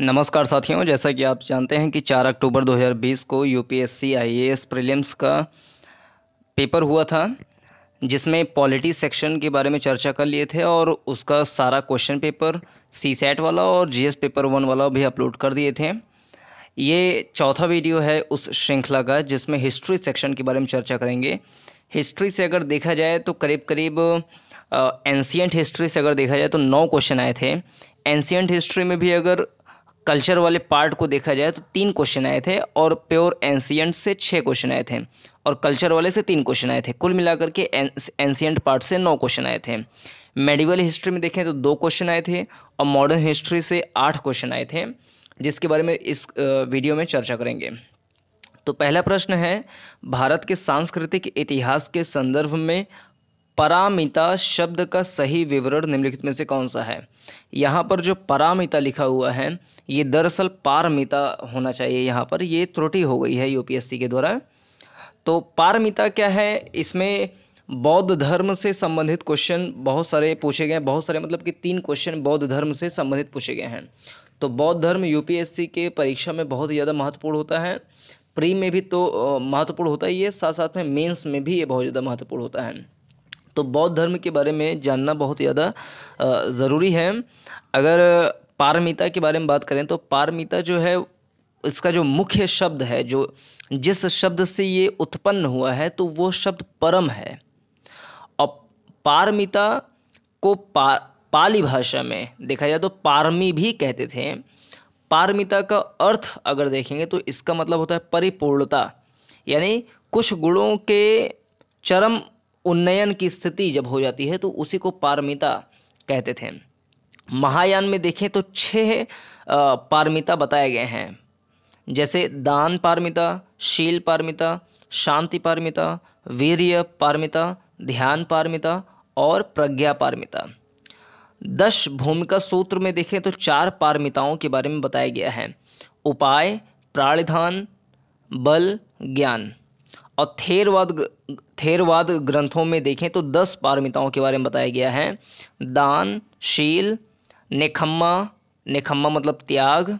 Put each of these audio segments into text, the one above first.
नमस्कार साथियों जैसा कि आप जानते हैं कि 4 अक्टूबर 2020 को यूपीएससी आईएएस प्रीलिम्स का पेपर हुआ था जिसमें पॉलिटी सेक्शन के बारे में चर्चा कर लिए थे और उसका सारा क्वेश्चन पेपर सी सैट वाला और जीएस पेपर वन वाला भी अपलोड कर दिए थे ये चौथा वीडियो है उस श्रृंखला का जिसमें हिस्ट्री सेक्शन के बारे में चर्चा करेंगे हिस्ट्री से अगर देखा जाए तो करीब करीब एंशियट हिस्ट्री से अगर देखा जाए तो नौ क्वेश्चन आए थे एनशियंट हिस्ट्री में भी अगर कल्चर वाले पार्ट को देखा जाए तो तीन क्वेश्चन आए थे और प्योर एंशियंट से छः क्वेश्चन आए थे और कल्चर वाले से तीन क्वेश्चन आए थे कुल मिलाकर के एंशियंट पार्ट से नौ क्वेश्चन आए थे मेडिवल हिस्ट्री में देखें तो दो क्वेश्चन आए थे और मॉडर्न हिस्ट्री से आठ क्वेश्चन आए थे जिसके बारे में इस वीडियो में चर्चा करेंगे तो पहला प्रश्न है भारत के सांस्कृतिक इतिहास के संदर्भ में परामिता शब्द का सही विवरण निम्नलिखित में से कौन सा है यहाँ पर जो परामिता लिखा हुआ है ये दरअसल पारमिता होना चाहिए यहाँ पर ये त्रुटि हो गई है यूपीएससी के द्वारा तो पारमिता क्या है इसमें बौद्ध धर्म से संबंधित क्वेश्चन बहुत सारे पूछे गए हैं बहुत सारे मतलब कि तीन क्वेश्चन बौद्ध धर्म से संबंधित पूछे गए हैं तो बौद्ध धर्म यूपीएससी के परीक्षा में बहुत ज़्यादा महत्वपूर्ण होता है प्री में भी तो महत्वपूर्ण होता ही है साथ साथ में मेंस में भी ये बहुत ज़्यादा महत्वपूर्ण होता है तो बौद्ध धर्म के बारे में जानना बहुत ज़्यादा ज़रूरी है अगर पारमिता के बारे में बात करें तो पारमिता जो है इसका जो मुख्य शब्द है जो जिस शब्द से ये उत्पन्न हुआ है तो वो शब्द परम है और पारमिता को पा पाली भाषा में देखा जाए तो पारमी भी कहते थे पारमिता का अर्थ अगर देखेंगे तो इसका मतलब होता है परिपूर्णता यानी कुछ गुणों के चरम उन्नयन की स्थिति जब हो जाती है तो उसी को पारमिता कहते थे महायान में देखें तो छह पारमिता बताए गए हैं जैसे दान पारमिता शील पारमिता शांति पारमिता वीर्य पारमिता ध्यान पारमिता और प्रज्ञा पारमिता दश भूमिका सूत्र में देखें तो चार पारमिताओं के बारे में बताया गया है उपाय प्राणिधान बल ज्ञान और थेरवाद थेरवाद ग्रंथों में देखें तो दस पारमिताओं के बारे में बताया गया है दान शील नेखम्मा नेखम्मा मतलब त्याग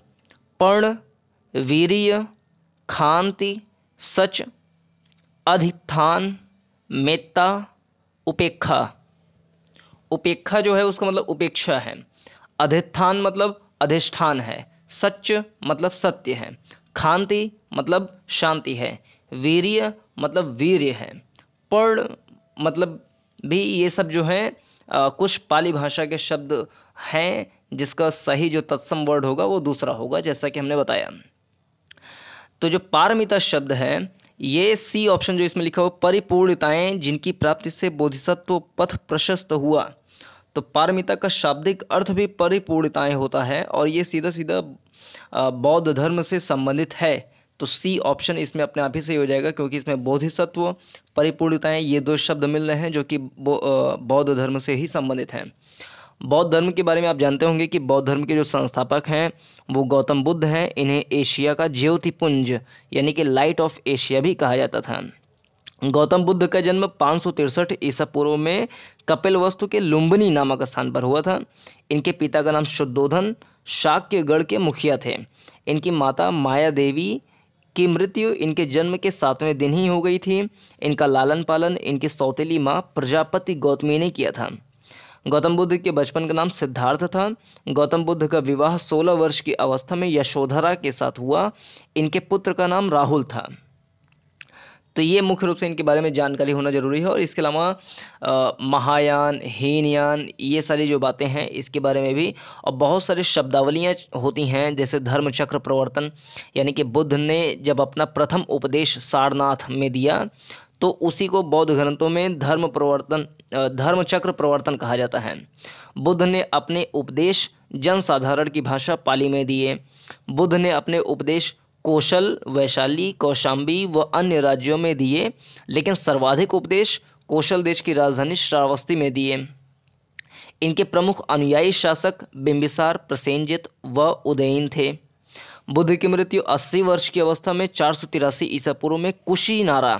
पर्ण वीर्य खांति सच अधिथान मेत्ता उपेक्षा उपेक्षा जो है उसका मतलब उपेक्षा है अधिष्ठान मतलब अधिष्ठान है सच मतलब सत्य है खांति मतलब शांति है वीर्य मतलब वीर्य है पर्ण मतलब भी ये सब जो हैं कुछ पाली भाषा के शब्द हैं जिसका सही जो तत्सम वर्ड होगा वो दूसरा होगा जैसा कि हमने बताया तो जो पारमिता शब्द है ये सी ऑप्शन जो इसमें लिखा हो परिपूर्णताएं जिनकी प्राप्ति से बोधिसत्व पथ प्रशस्त हुआ तो पारमिता का शाब्दिक अर्थ भी परिपूर्णताएं होता है और ये सीधा सीधा बौद्ध धर्म से संबंधित है तो सी ऑप्शन इसमें अपने आप ही सही हो जाएगा क्योंकि इसमें बोधिसत्व परिपूर्णताएँ ये दो शब्द मिल रहे हैं जो कि बौद्ध धर्म से ही संबंधित हैं बौद्ध धर्म के बारे में आप जानते होंगे कि बौद्ध धर्म के जो संस्थापक हैं वो गौतम बुद्ध हैं इन्हें एशिया का ज्योतिपुंज यानी कि लाइट ऑफ एशिया भी कहा जाता था गौतम बुद्ध का जन्म पाँच सौ तिरसठ ईसा पूर्व में कपिल वस्तु के लुम्बनी नामक स्थान पर हुआ था इनके पिता का नाम शुद्धोधन शाक्य गढ़ के मुखिया थे इनकी माता माया देवी की मृत्यु इनके जन्म के सातवें दिन ही हो गई थी इनका लालन पालन इनकी सौतेली माँ प्रजापति गौतमी ने किया था गौतम बुद्ध के बचपन का नाम सिद्धार्थ था गौतम बुद्ध का विवाह 16 वर्ष की अवस्था में यशोधरा के साथ हुआ इनके पुत्र का नाम राहुल था तो ये मुख्य रूप से इनके बारे में जानकारी होना ज़रूरी है और इसके अलावा महायान हीनयान ये सारी जो बातें हैं इसके बारे में भी और बहुत सारी शब्दावलियाँ होती हैं जैसे धर्म चक्र प्रवर्तन यानी कि बुद्ध ने जब अपना प्रथम उपदेश सारनाथ में दिया तो उसी को बौद्ध ग्रंथों में धर्म प्रवर्तन धर्म चक्र प्रवर्तन कहा जाता है बुद्ध ने अपने उपदेश जनसाधारण की भाषा पाली में दिए बुद्ध ने अपने उपदेश कौशल वैशाली कौशाम्बी व अन्य राज्यों में दिए लेकिन सर्वाधिक उपदेश कौशल देश की राजधानी श्रावस्ती में दिए इनके प्रमुख अनुयायी शासक बिंबिसार प्रसेंजित व उदयन थे बुद्ध की मृत्यु 80 वर्ष की अवस्था में चार सौ तिरासी ईसा पूर्व में कुशीनारा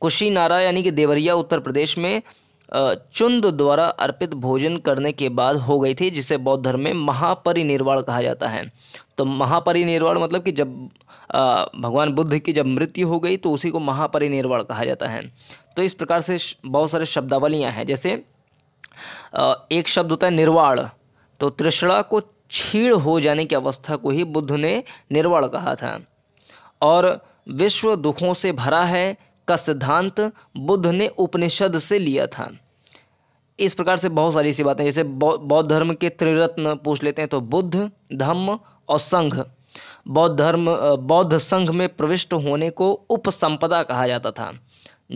कुशीनारा यानी कि देवरिया उत्तर प्रदेश में चुंद द्वारा अर्पित भोजन करने के बाद हो गई थी जिसे बौद्ध धर्म में महापरिनिर्वाण कहा जाता है तो महापरिनिर्वाण मतलब कि जब भगवान बुद्ध की जब मृत्यु हो गई तो उसी को महापरिनिर्वाण कहा जाता है तो इस प्रकार से बहुत सारे शब्दावलियाँ हैं जैसे एक शब्द होता है निर्वाण तो त्रिषणा को छीण हो जाने की अवस्था को ही बुद्ध ने निर्वाण कहा था और विश्व दुखों से भरा है का सिद्धांत बुद्ध ने उपनिषद से लिया था इस प्रकार से बहुत सारी ऐसी बातें जैसे बौद्ध धर्म के त्रिरत्न पूछ लेते हैं तो बुद्ध धम्म और संघ बौद्ध धर्म बौद्ध संघ में प्रविष्ट होने को उपसंपदा कहा जाता था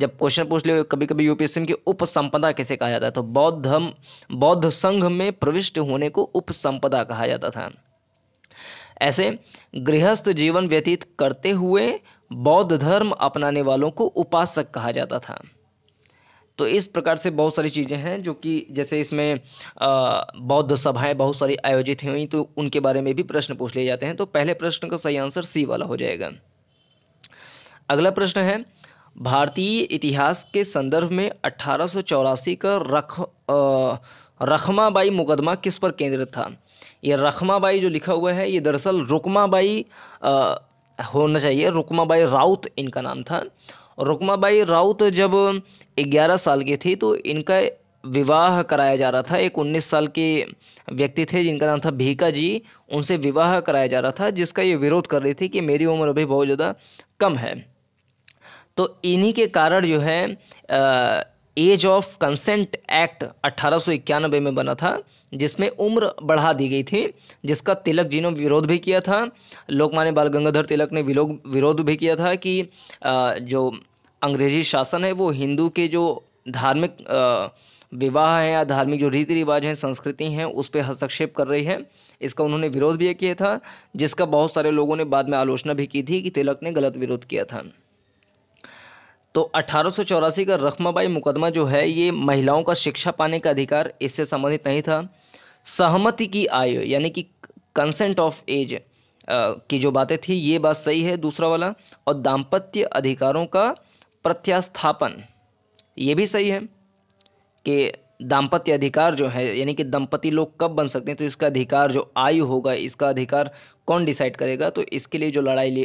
जब क्वेश्चन पूछ ले कभी कभी यूपीएससी की उपसंपदा कैसे कहा जाता है तो बौद्ध धर्म बौद्ध संघ में प्रविष्ट होने को उपसंपदा कहा जाता था ऐसे गृहस्थ जीवन व्यतीत करते हुए बौद्ध धर्म अपनाने वालों को उपासक कहा जाता था तो इस प्रकार से बहुत सारी चीज़ें हैं जो कि जैसे इसमें बौद्ध सभाएं बहुत सारी आयोजित हुई तो उनके बारे में भी प्रश्न पूछ लिए जाते हैं तो पहले प्रश्न का सही आंसर सी वाला हो जाएगा अगला प्रश्न है भारतीय इतिहास के संदर्भ में अठारह का रख रखमाबाई मुकदमा किस पर केंद्रित था ये रखमाबाई जो लिखा हुआ है ये दरअसल रुकमाबाई होना चाहिए रुकमा बाई राउत इनका नाम था और रुकमा बाई राउत जब 11 साल की थी तो इनका विवाह कराया जा रहा था एक 19 साल के व्यक्ति थे जिनका नाम था भीका जी उनसे विवाह कराया जा रहा था जिसका ये विरोध कर रही थी कि मेरी उम्र अभी बहुत ज़्यादा कम है तो इन्हीं के कारण जो है एज ऑफ कंसेंट एक्ट अट्ठारह में बना था जिसमें उम्र बढ़ा दी गई थी जिसका तिलक जी ने विरोध भी किया था लोकमान्य बाल गंगाधर तिलक ने विरोध भी किया था कि जो अंग्रेजी शासन है वो हिंदू के जो धार्मिक विवाह हैं या धार्मिक जो रीति रिवाज हैं संस्कृति हैं उस पर हस्तक्षेप कर रही है इसका उन्होंने विरोध भी किया था जिसका बहुत सारे लोगों ने बाद में आलोचना भी की थी कि तिलक ने गलत विरोध किया था तो अठारह का रखमाबाई मुकदमा जो है ये महिलाओं का शिक्षा पाने का अधिकार इससे संबंधित नहीं था सहमति की आय यानी कि कंसेंट ऑफ एज की जो बातें थी ये बात सही है दूसरा वाला और दाम्पत्य अधिकारों का प्रत्यास्थापन ये भी सही है कि दाम्पत्य अधिकार जो है यानी कि दंपति लोग कब बन सकते हैं तो इसका अधिकार जो आयु होगा इसका अधिकार कौन डिसाइड करेगा तो इसके लिए जो लड़ाई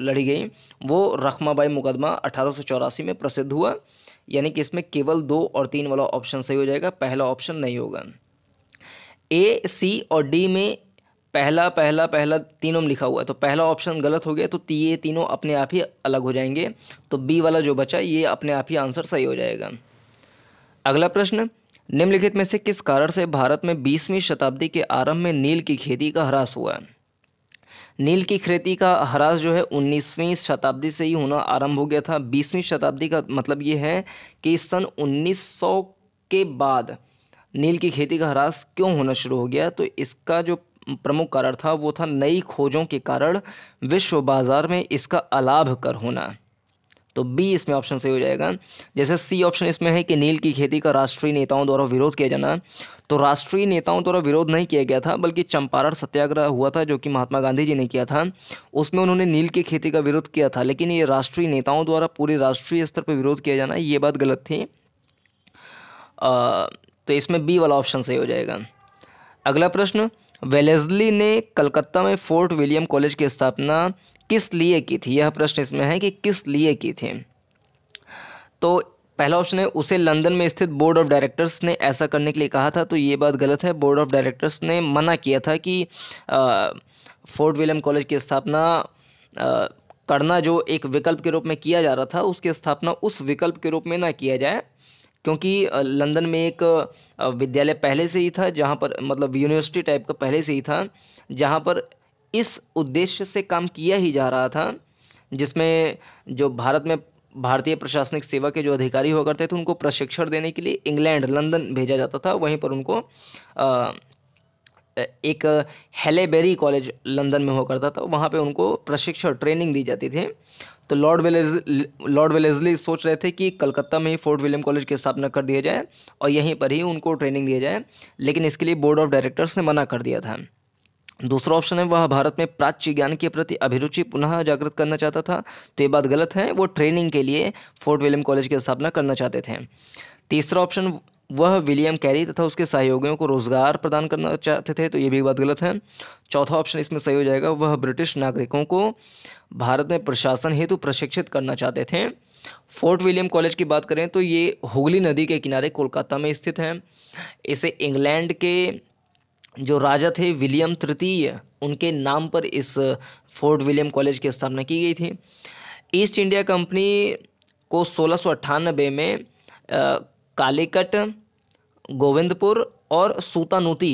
लड़ी गई वो रखमाबाई मुकदमा अठारह में प्रसिद्ध हुआ यानी कि इसमें केवल दो और तीन वाला ऑप्शन सही हो जाएगा पहला ऑप्शन नहीं होगा ए सी और डी में पहला पहला पहला तीनों में लिखा हुआ है तो पहला ऑप्शन गलत हो गया तो ये तीनों अपने आप ही अलग हो जाएंगे तो बी वाला जो बचा ये अपने आप ही आंसर सही हो जाएगा अगला प्रश्न निम्नलिखित में से किस कारण से भारत में बीसवीं शताब्दी के आरंभ में नील की खेती का ह्रास हुआ नील की खेती का ह्रास जो है उन्नीसवीं शताब्दी से ही होना आरंभ हो गया था बीसवीं शताब्दी का मतलब ये है कि सन 1900 के बाद नील की खेती का ह्रास क्यों होना शुरू हो गया तो इसका जो प्रमुख कारण था वो था नई खोजों के कारण विश्व बाज़ार में इसका अलाभ कर होना तो बी इसमें ऑप्शन सही हो जाएगा जैसे सी ऑप्शन इसमें है कि नील की खेती का राष्ट्रीय नेताओं द्वारा विरोध किया जाना तो राष्ट्रीय नेताओं द्वारा विरोध नहीं किया गया था बल्कि चंपारण सत्याग्रह हुआ था जो कि महात्मा गांधी जी ने किया था उसमें उन्होंने नील की खेती का विरोध किया था लेकिन ये राष्ट्रीय नेताओं द्वारा पूरे राष्ट्रीय स्तर पर विरोध किया जाना ये बात गलत थी तो इसमें बी वाला ऑप्शन सही हो जाएगा अगला प्रश्न वेलेजली ने कलकत्ता में फोर्ट विलियम कॉलेज की स्थापना किस लिए की थी यह प्रश्न इसमें है कि किस लिए की थी तो पहला ऑप्शन है उसे लंदन में स्थित बोर्ड ऑफ डायरेक्टर्स ने ऐसा करने के लिए कहा था तो ये बात गलत है बोर्ड ऑफ डायरेक्टर्स ने मना किया था कि फोर्ट विलियम कॉलेज की स्थापना करना जो एक विकल्प के रूप में किया जा रहा था उसकी स्थापना उस विकल्प के रूप में ना किया जाए क्योंकि लंदन में एक विद्यालय पहले से ही था जहाँ पर मतलब यूनिवर्सिटी टाइप का पहले से ही था जहाँ पर इस उद्देश्य से काम किया ही जा रहा था जिसमें जो भारत में भारतीय प्रशासनिक सेवा के जो अधिकारी हुआ करते थे उनको प्रशिक्षण देने के लिए इंग्लैंड लंदन भेजा जाता था वहीं पर उनको आ, एक हेलेबेरी कॉलेज लंदन में हुआ करता था वहाँ पे उनको प्रशिक्षण ट्रेनिंग दी जाती थी तो लॉर्ड वेलेज लॉर्ड वेलेजली सोच रहे थे कि कलकत्ता में ही फोर्ट विलियम कॉलेज की स्थापना कर दिया जाए और यहीं पर ही उनको ट्रेनिंग दिया जाए लेकिन इसके लिए बोर्ड ऑफ डायरेक्टर्स ने मना कर दिया था दूसरा ऑप्शन है वह भारत में प्राच्य ज्ञान के प्रति अभिरुचि पुनः जागृत करना चाहता था तो ये बात गलत है वो ट्रेनिंग के लिए फोर्ट विलियम कॉलेज की स्थापना करना चाहते थे तीसरा ऑप्शन वह विलियम कैरी तथा उसके सहयोगियों को रोजगार प्रदान करना चाहते थे तो ये भी बात गलत है चौथा ऑप्शन इसमें सही हो जाएगा वह ब्रिटिश नागरिकों को भारत में प्रशासन हेतु प्रशिक्षित करना चाहते थे फोर्ट विलियम कॉलेज की बात करें तो ये हुगली नदी के किनारे कोलकाता में स्थित है इसे इंग्लैंड के जो राजा थे विलियम तृतीय उनके नाम पर इस फोर्ट विलियम कॉलेज की स्थापना की गई थी ईस्ट इंडिया कंपनी को सोलह में आ, कालीकट गोविंदपुर और सूतानुती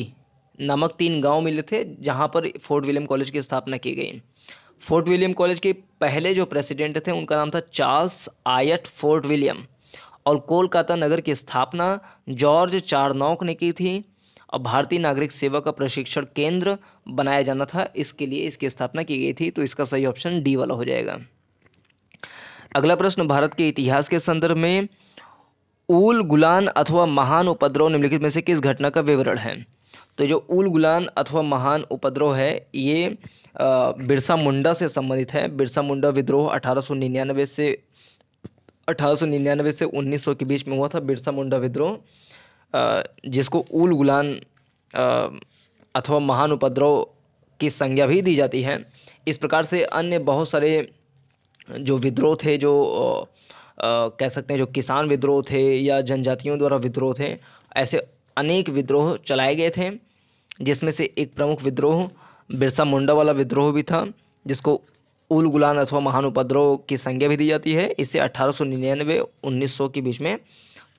नामक तीन गांव मिले थे जहां पर फोर्ट विलियम कॉलेज की स्थापना की गई फोर्ट विलियम कॉलेज के पहले जो प्रेसिडेंट थे उनका नाम था चार्ल्स आयट फोर्ट विलियम और कोलकाता नगर की स्थापना जॉर्ज चारनौक ने की थी और भारतीय नागरिक सेवा का प्रशिक्षण केंद्र बनाया जाना था इसके लिए इसकी स्थापना की गई थी तो इसका सही ऑप्शन डी वाला हो जाएगा अगला प्रश्न भारत के इतिहास के संदर्भ में ऊल गुलान अथवा महान उपद्रव निम्नलिखित में से किस घटना का विवरण है तो जो उल गुलान अथवा महान उपद्रव है ये बिरसा मुंडा से संबंधित है बिरसा मुंडा विद्रोह अठारह से अठारह से 1900 के बीच में हुआ था बिरसा मुंडा विद्रोह जिसको उल गुलान अथवा महान उपद्रव की संज्ञा भी दी जाती है इस प्रकार से अन्य बहुत सारे जो विद्रोह थे जो कह सकते हैं जो किसान विद्रोह थे या जनजातियों द्वारा विद्रोह थे ऐसे अनेक विद्रोह चलाए गए थे जिसमें से एक प्रमुख विद्रोह बिरसा मुंडा वाला विद्रोह भी था जिसको उल गुलान अथवा महान उपद्रोह की संज्ञा भी दी जाती है इसे अठारह सौ निन्यानवे उन्नीस सौ के बीच में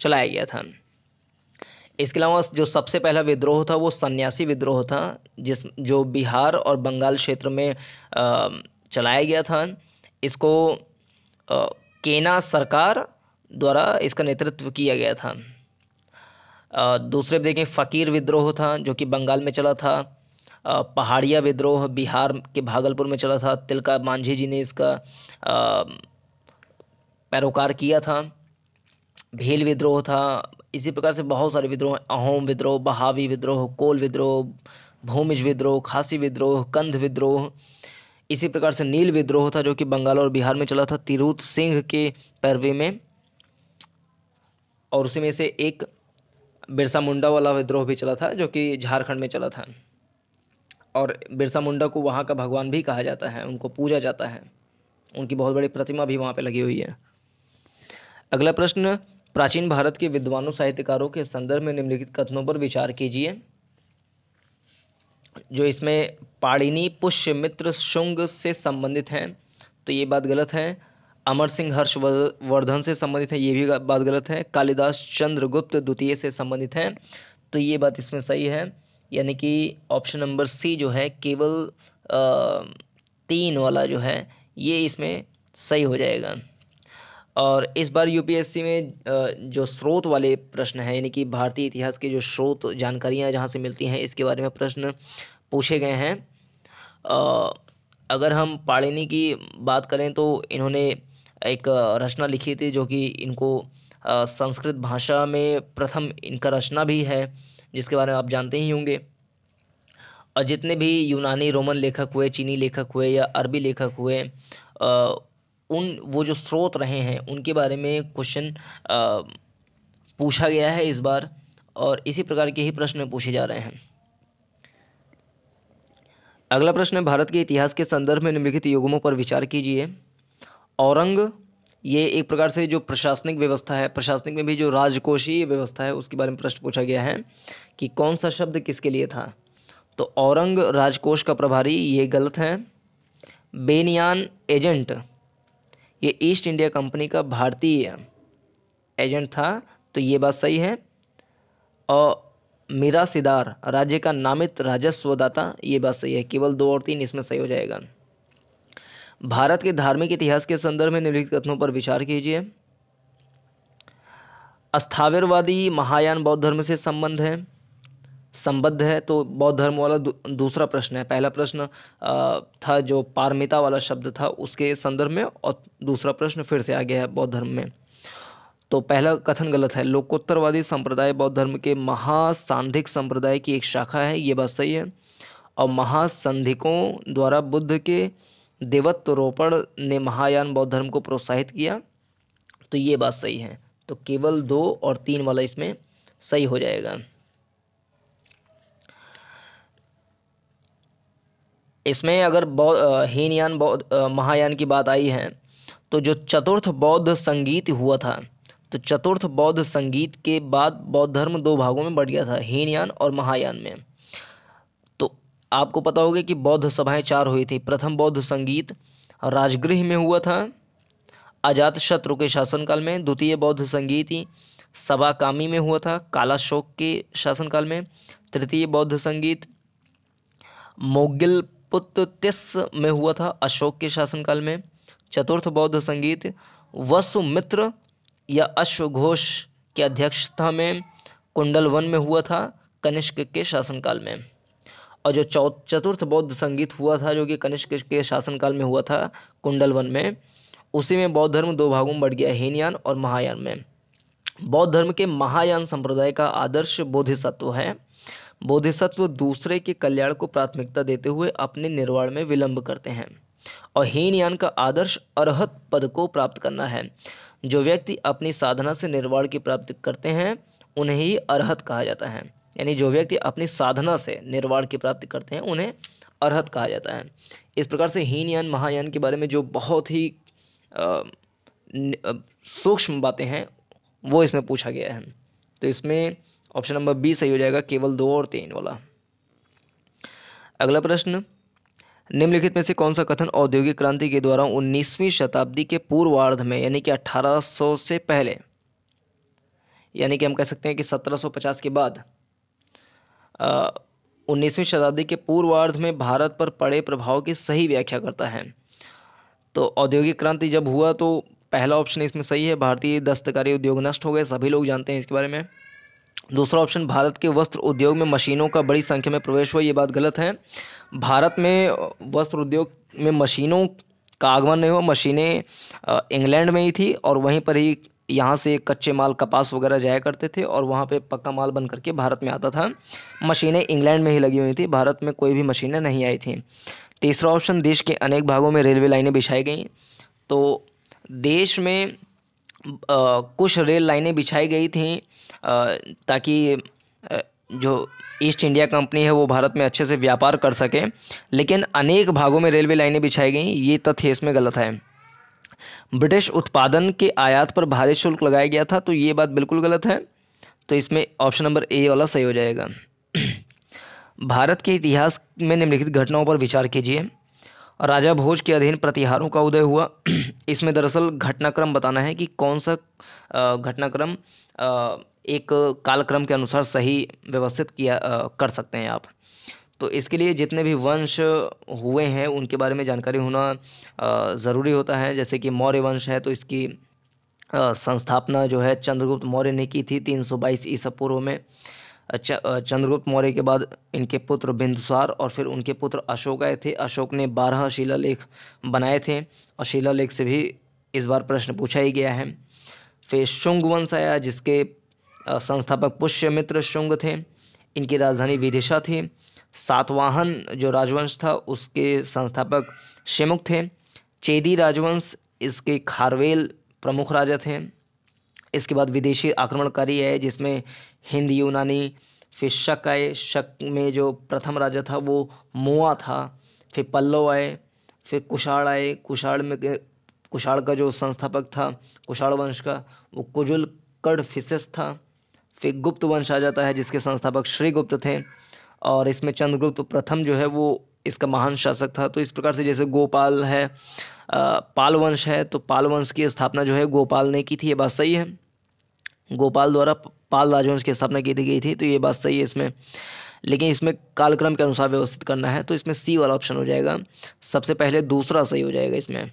चलाया गया था इसके अलावा जो सबसे पहला विद्रोह था वो सन्यासी विद्रोह था जिस जो बिहार और बंगाल क्षेत्र में चलाया गया था इसको केना सरकार द्वारा इसका नेतृत्व किया गया था दूसरे देखें फ़कीर विद्रोह था जो कि बंगाल में चला था पहाड़िया विद्रोह बिहार के भागलपुर में चला था तिलका मांझी जी ने इसका पैरोकार किया था भील विद्रोह था इसी प्रकार से बहुत सारे विद्रोह अहोम विद्रोह बहावी विद्रोह कोल विद्रोह भूमिज विद्रोह खासी विद्रोह कंध विद्रोह इसी प्रकार से नील विद्रोह था जो कि बंगाल और बिहार में चला था तिरुत सिंह के पैरवी में और उसी में से एक बिरसा मुंडा वाला विद्रोह भी चला था जो कि झारखंड में चला था और बिरसा मुंडा को वहाँ का भगवान भी कहा जाता है उनको पूजा जाता है उनकी बहुत बड़ी प्रतिमा भी वहाँ पर लगी हुई है अगला प्रश्न प्राचीन भारत के विद्वानों साहित्यकारों के संदर्भ में निम्नलिखित कथनों पर विचार कीजिए जो इसमें पाड़िनी पुष्यमित्र शुंग से संबंधित हैं तो ये बात गलत है अमर सिंह हर्षवर्धन से संबंधित है ये भी बात गलत है कालिदास चंद्रगुप्त द्वितीय से संबंधित हैं तो ये बात इसमें सही है यानी कि ऑप्शन नंबर सी जो है केवल तीन वाला जो है ये इसमें सही हो जाएगा और इस बार यूपीएससी में जो स्रोत वाले प्रश्न हैं यानी कि भारतीय इतिहास के जो स्रोत जानकारियाँ जहाँ से मिलती हैं इसके बारे में प्रश्न पूछे गए हैं अगर हम पाड़िनी की बात करें तो इन्होंने एक रचना लिखी थी जो कि इनको संस्कृत भाषा में प्रथम इनका रचना भी है जिसके बारे में आप जानते ही होंगे और जितने भी यूनानी रोमन लेखक हुए चीनी लेखक हुए या अरबी लेखक हुए उन वो जो स्रोत रहे हैं उनके बारे में क्वेश्चन पूछा गया है इस बार और इसी प्रकार के ही प्रश्न पूछे जा रहे हैं अगला प्रश्न है भारत के इतिहास के संदर्भ में निम्नलिखित युगमों पर विचार कीजिए औरंग ये एक प्रकार से जो प्रशासनिक व्यवस्था है प्रशासनिक में भी जो राजकोषीय व्यवस्था है उसके बारे में प्रश्न पूछा गया है कि कौन सा शब्द किसके लिए था तो औरंग राजकोष का प्रभारी ये गलत है बेनियान एजेंट ये ईस्ट इंडिया कंपनी का भारतीय एजेंट था तो ये बात सही है और मीरा सिदार राज्य का नामित राजस्वदाता ये बात सही है केवल दो और तीन इसमें सही हो जाएगा भारत के धार्मिक इतिहास के संदर्भ में निम्नलिखित कथनों पर विचार कीजिए अस्थावरवादी महायान बौद्ध धर्म से संबंध है संबद्ध है तो बौद्ध धर्म वाला दू, दूसरा प्रश्न है पहला प्रश्न था जो पारमिता वाला शब्द था उसके संदर्भ में और दूसरा प्रश्न फिर से आ गया है बौद्ध धर्म में तो पहला कथन गलत है लोकोत्तरवादी संप्रदाय बौद्ध धर्म के महासांधिक संप्रदाय की एक शाखा है ये बात सही है और महासंधिकों द्वारा बुद्ध के देवत्वरोपण ने महायान बौद्ध धर्म को प्रोत्साहित किया तो ये बात सही है तो केवल दो और तीन वाला इसमें सही हो जाएगा इसमें अगर बौद्ध हीनयान बौद्ध महायान की बात आई है तो जो चतुर्थ बौद्ध संगीत हुआ था तो चतुर्थ बौद्ध संगीत के बाद बौद्ध धर्म दो भागों में बढ़ गया था हीनयान और महायान में तो आपको पता होगा कि बौद्ध सभाएं चार हुई थी प्रथम बौद्ध संगीत राजगृह में हुआ था अजात शत्रु के शासनकाल में द्वितीय बौद्ध संगीत कामी में हुआ था कालाशोक के शासनकाल में तृतीय बौद्ध संगीत मोगिल पुत्तिस में हुआ था अशोक के शासनकाल में चतुर्थ बौद्ध संगीत वसुमित्र या अश्वघोष की अध्यक्षता में कुंडल वन में हुआ था कनिष्क के शासनकाल में और जो चतुर्थ बौद्ध संगीत हुआ था जो कि कनिष्क के शासनकाल में हुआ था कुंडल वन में उसी में बौद्ध धर्म दो भागों में बढ़ गया हीनयान और महायान में बौद्ध धर्म के महायान संप्रदाय का आदर्श बोधिसत्व है बोधिसत्व दूसरे के कल्याण को प्राथमिकता देते हुए अपने निर्वाण में विलंब करते हैं और हीनयान का आदर्श अरहत पद को प्राप्त करना है जो व्यक्ति अपनी साधना से निर्वाण की प्राप्ति करते हैं उन्हें ही अरहत कहा जाता है यानी जो व्यक्ति अपनी साधना से निर्वाण की प्राप्ति करते हैं उन्हें अरहत कहा जाता है इस प्रकार से हीनयान महायान के बारे में जो बहुत ही सूक्ष्म बातें हैं वो इसमें पूछा गया है तो इसमें ऑप्शन नंबर बी सही हो जाएगा केवल दो और तीन वाला अगला प्रश्न निम्नलिखित में से कौन सा कथन औद्योगिक क्रांति के द्वारा 19वीं शताब्दी के पूर्वार्ध में यानी कि 1800 से पहले यानी कि हम कह सकते हैं कि 1750 के बाद उन्नीसवीं शताब्दी के पूर्वार्ध में भारत पर पड़े प्रभाव की सही व्याख्या करता है तो औद्योगिक क्रांति जब हुआ तो पहला ऑप्शन इसमें सही है भारतीय दस्तकारी उद्योग नष्ट हो गए सभी लोग जानते हैं इसके बारे में दूसरा ऑप्शन भारत के वस्त्र उद्योग में मशीनों का बड़ी संख्या में प्रवेश हुआ ये बात गलत है भारत में वस्त्र उद्योग में मशीनों का आगमन नहीं हुआ मशीनें इंग्लैंड में ही थी और वहीं पर ही यहाँ से कच्चे माल कपास वगैरह जाया करते थे और वहाँ पे पक्का माल बन करके भारत में आता था मशीनें इंग्लैंड में ही लगी हुई थी भारत में कोई भी मशीनें नहीं आई थी तीसरा ऑप्शन देश के अनेक भागों में रेलवे लाइनें बिछाई गई तो देश में कुछ रेल लाइनें बिछाई गई थी ताकि जो ईस्ट इंडिया कंपनी है वो भारत में अच्छे से व्यापार कर सके लेकिन अनेक भागों में रेलवे लाइनें बिछाई गई ये तथ्य इसमें गलत है ब्रिटिश उत्पादन के आयात पर भारी शुल्क लगाया गया था तो ये बात बिल्कुल गलत है तो इसमें ऑप्शन नंबर ए वाला सही हो जाएगा भारत के इतिहास में निम्नलिखित घटनाओं पर विचार कीजिए राजा भोज के अधीन प्रतिहारों का उदय हुआ इसमें दरअसल घटनाक्रम बताना है कि कौन सा घटनाक्रम एक कालक्रम के अनुसार सही व्यवस्थित किया कर सकते हैं आप तो इसके लिए जितने भी वंश हुए हैं उनके बारे में जानकारी होना ज़रूरी होता है जैसे कि मौर्य वंश है तो इसकी संस्थापना जो है चंद्रगुप्त मौर्य ने की थी 322 ईसा पूर्व में अच्छा, चंद्रगुप्त मौर्य के बाद इनके पुत्र बिंदुसार और फिर उनके पुत्र अशोक आए थे अशोक ने बारह शिलालेख बनाए थे और शिलालेख से भी इस बार प्रश्न पूछा ही गया है फिर शुंग वंश आया जिसके संस्थापक पुष्यमित्र शुंग थे इनकी राजधानी विदिशा थी सातवाहन जो राजवंश था उसके संस्थापक शिमुख थे चेदी राजवंश इसके खारवेल प्रमुख राजा थे इसके बाद विदेशी आक्रमणकारी है जिसमें हिंद यूनानी फिर शक आए शक में जो प्रथम राजा था वो मोआ था फिर पल्लव आए फिर कुशाड़ आए कुशाड़ में कुशाड़ का जो संस्थापक था कुशाड़ वंश का वो कुजुल कडफिसस था फिर गुप्त वंश आ जाता है जिसके संस्थापक श्रीगुप्त थे और इसमें चंद्रगुप्त प्रथम जो है वो इसका महान शासक था तो इस प्रकार से जैसे गोपाल है पाल वंश है तो पाल वंश की स्थापना जो है गोपाल ने की थी ये बात सही है गोपाल द्वारा पाल राजवंश की स्थापना की गई थी तो ये बात सही है इसमें लेकिन इसमें कालक्रम के अनुसार व्यवस्थित करना है तो इसमें सी वाला ऑप्शन हो जाएगा सबसे पहले दूसरा सही हो जाएगा इसमें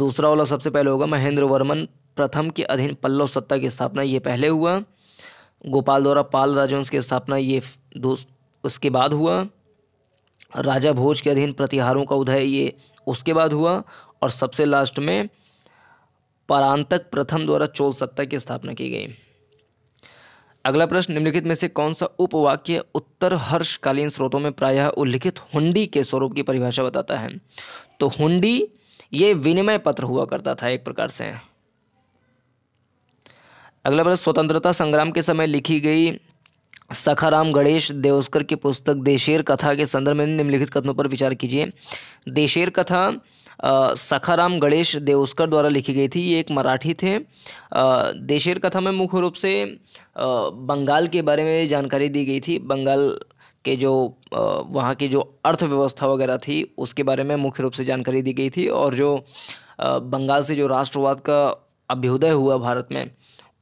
दूसरा वाला सबसे पहले होगा महेंद्र वर्मन प्रथम के अधीन पल्लव सत्ता की स्थापना ये पहले हुआ गोपाल द्वारा पाल राजवंश की स्थापना ये उसके बाद हुआ राजा भोज के अधीन प्रतिहारों का उदय ये उसके बाद हुआ और सबसे लास्ट में परांतक प्रथम द्वारा चोल सत्ता की स्थापना की गई अगला प्रश्न निम्नलिखित में से कौन सा उपवाक्य उत्तर हर्षकालीन स्रोतों में प्रायः उल्लिखित हुंडी के स्वरूप की परिभाषा बताता है तो हुंडी ये विनिमय पत्र हुआ करता था एक प्रकार से अगला प्रश्न स्वतंत्रता संग्राम के समय लिखी गई सखाराम गणेश देवस्कर की पुस्तक देशेर कथा के संदर्भ में निम्नलिखित कथनों पर विचार कीजिए देशेर कथा सखाराम गणेश देवस्कर द्वारा लिखी गई थी ये एक मराठी थे देशेर कथा में मुख्य रूप से बंगाल के बारे में जानकारी दी गई थी बंगाल के जो वहाँ की जो अर्थव्यवस्था वगैरह थी उसके बारे में मुख्य रूप से जानकारी दी गई थी और जो बंगाल से जो राष्ट्रवाद का अभ्युदय हुआ भारत में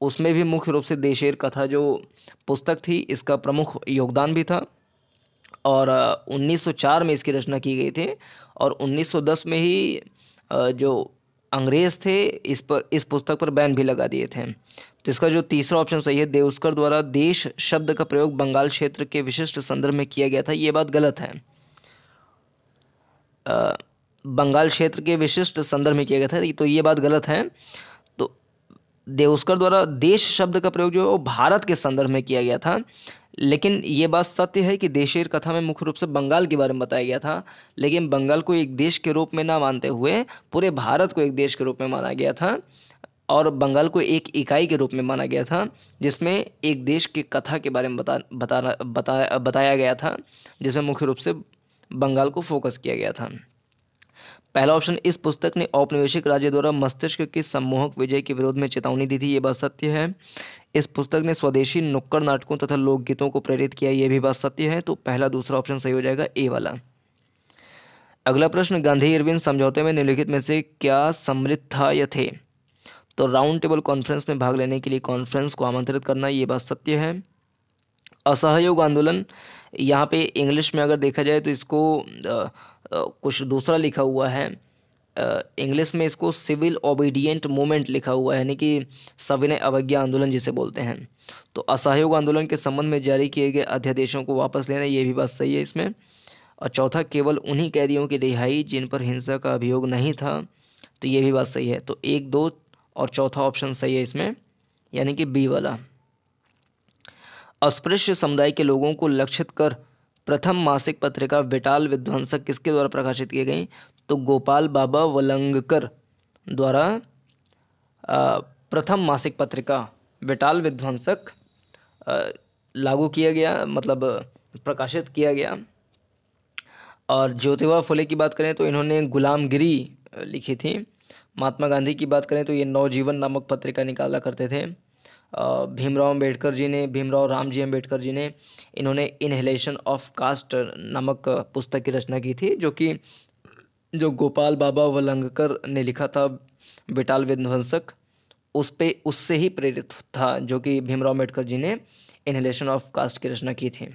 उसमें भी मुख्य रूप से देशेर कथा जो पुस्तक थी इसका प्रमुख योगदान भी था और 1904 में इसकी रचना की गई थी और 1910 में ही जो अंग्रेज़ थे इस पर इस पुस्तक पर बैन भी लगा दिए थे तो इसका जो तीसरा ऑप्शन सही है देवस्कर द्वारा देश शब्द का प्रयोग बंगाल क्षेत्र के विशिष्ट संदर्भ में किया गया था ये बात गलत है आ, बंगाल क्षेत्र के विशिष्ट संदर्भ में किया गया था तो ये बात गलत है तो देवस्कर द्वारा देश शब्द का प्रयोग जो है वो भारत के संदर्भ में किया गया था लेकिन ये बात सत्य है कि देशेर कथा में मुख्य रूप से बंगाल के बारे में बताया गया था लेकिन बंगाल को एक देश के रूप में ना मानते हुए पूरे भारत को एक देश के रूप में माना गया था और बंगाल को एक इकाई के रूप में माना गया था जिसमें एक देश की कथा के बारे में बता बता बताया बताया गया था जिसमें मुख्य रूप से बंगाल को फोकस किया गया था पहला ऑप्शन इस पुस्तक ने औपनिवेशिक राज्य द्वारा मस्तिष्क के सम्मोहक विजय के विरोध में चेतावनी दी थी ये बात सत्य है इस पुस्तक ने स्वदेशी नुक्कड़ नाटकों तथा लोकगीतों को प्रेरित किया ये भी बात सत्य है तो पहला दूसरा ऑप्शन सही हो जाएगा ए वाला अगला प्रश्न गांधी इरविन समझौते में निम्नलिखित में से क्या सम्मिलित था या थे तो राउंड टेबल कॉन्फ्रेंस में भाग लेने के लिए कॉन्फ्रेंस को आमंत्रित करना ये बात सत्य है असहयोग आंदोलन यहाँ पे इंग्लिश में अगर देखा जाए तो इसको आ, कुछ दूसरा लिखा हुआ है इंग्लिश में इसको सिविल ओबीडियंट मूवमेंट लिखा हुआ है यानी कि सविनय अवज्ञा आंदोलन जिसे बोलते हैं तो असहयोग आंदोलन के संबंध में जारी किए गए अध्यादेशों को वापस लेना ये भी बात सही है इसमें और चौथा केवल उन्हीं कैदियों की रिहाई जिन पर हिंसा का अभियोग नहीं था तो ये भी बात सही है तो एक दो और चौथा ऑप्शन सही है इसमें यानी कि बी वाला अस्पृश्य समुदाय के लोगों को लक्षित कर प्रथम मासिक पत्रिका विटाल विध्वंसक किसके द्वारा प्रकाशित की गई तो गोपाल बाबा वलंगकर द्वारा प्रथम मासिक पत्रिका विटाल विध्वंसक लागू किया गया मतलब प्रकाशित किया गया और ज्योतिबा फुले की बात करें तो इन्होंने गुलामगिरी लिखी थी महात्मा गांधी की बात करें तो ये नवजीवन नामक पत्रिका निकाला करते थे भीमराव अम्बेडकर जी ने भीमराव राम जी अम्बेडकर जी ने इन्होंने इनहेलेशन ऑफ कास्ट नामक पुस्तक की रचना की थी जो कि जो गोपाल बाबा वलंगकर ने लिखा था बिटाल विध्वंसक उस पर उससे ही प्रेरित था जो कि भीमराव अम्बेडकर जी ने इनहेलेशन ऑफ कास्ट की रचना की थी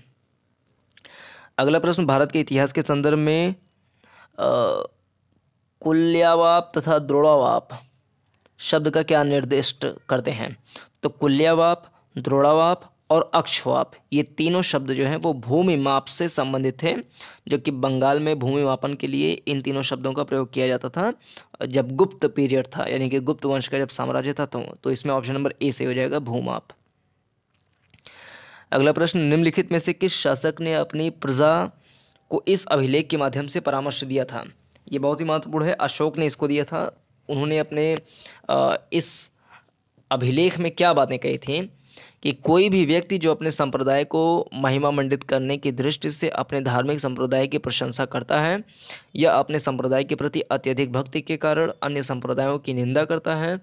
अगला प्रश्न भारत के इतिहास के संदर्भ में कुल्यावाप तथा द्रोड़ावाप शब्द का क्या निर्दिष्ट करते हैं तो कुल्यावाप द्रोड़ावाप और अक्षवाप ये तीनों शब्द जो हैं वो भूमि माप से संबंधित हैं जो कि बंगाल में भूमि मापन के लिए इन तीनों शब्दों का प्रयोग किया जाता था जब गुप्त पीरियड था यानी कि गुप्त वंश का जब साम्राज्य था तो, तो इसमें ऑप्शन नंबर ए से हो जाएगा भूमाप अगला प्रश्न निम्नलिखित में से किस शासक ने अपनी प्रजा को इस अभिलेख के माध्यम से परामर्श दिया था ये बहुत ही महत्वपूर्ण है अशोक ने इसको दिया था उन्होंने अपने इस अभिलेख में क्या बातें कही थी कि कोई भी व्यक्ति जो अपने संप्रदाय को महिमा मंडित करने की दृष्टि से अपने धार्मिक संप्रदाय की प्रशंसा करता है या अपने संप्रदाय के प्रति अत्यधिक भक्ति के कारण अन्य संप्रदायों की निंदा करता है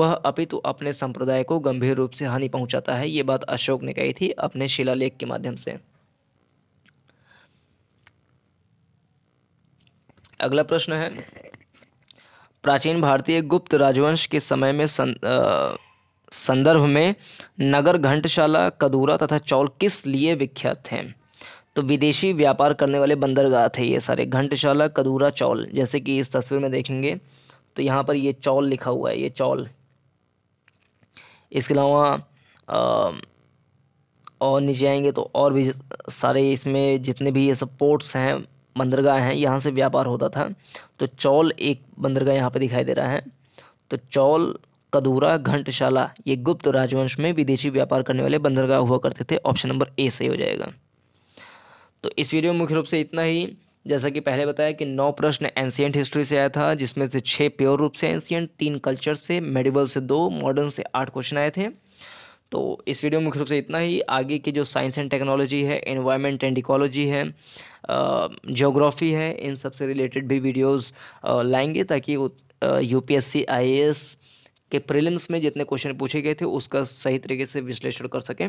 वह अपितु अपने संप्रदाय को गंभीर रूप से हानि पहुंचाता है ये बात अशोक ने कही थी अपने शिलालेख के माध्यम से अगला प्रश्न है प्राचीन भारतीय गुप्त राजवंश के समय में सं, आ, संदर्भ में नगर घंटशाला कदूरा तथा चौल किस लिए विख्यात हैं तो विदेशी व्यापार करने वाले बंदरगाह थे ये सारे घंटशाला कदूरा चौल जैसे कि इस तस्वीर में देखेंगे तो यहाँ पर ये चौल लिखा हुआ है ये चौल इसके अलावा और नीचे आएंगे तो और भी सारे इसमें जितने भी ये सब पोर्ट्स हैं बंदरगाह हैं यहाँ से व्यापार होता था तो चौल एक बंदरगाह यहाँ पर दिखाई दे रहा है तो चौल कदूरा घंटशाला ये गुप्त राजवंश में विदेशी व्यापार करने वाले बंदरगाह हुआ करते थे ऑप्शन नंबर ए सही हो जाएगा तो इस वीडियो में मुख्य रूप से इतना ही जैसा कि पहले बताया कि नौ प्रश्न एंशियंट हिस्ट्री से आया था जिसमें से छः प्योर रूप से एंशियंट तीन कल्चर से मेडिवल से दो मॉडर्न से आठ क्वेश्चन आए थे तो इस वीडियो में मुख्य रूप से इतना ही आगे की जो साइंस एंड टेक्नोलॉजी है एनवायरमेंट एंड इकोलॉजी है जोग्राफ़ी है इन सब से रिलेटेड भी वीडियोज़ लाएंगे ताकि यू ए एस कि प्रीलिम्स में जितने क्वेश्चन पूछे गए थे उसका सही तरीके से विश्लेषण कर सकें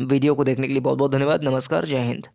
वीडियो को देखने के लिए बहुत बहुत धन्यवाद नमस्कार जय हिंद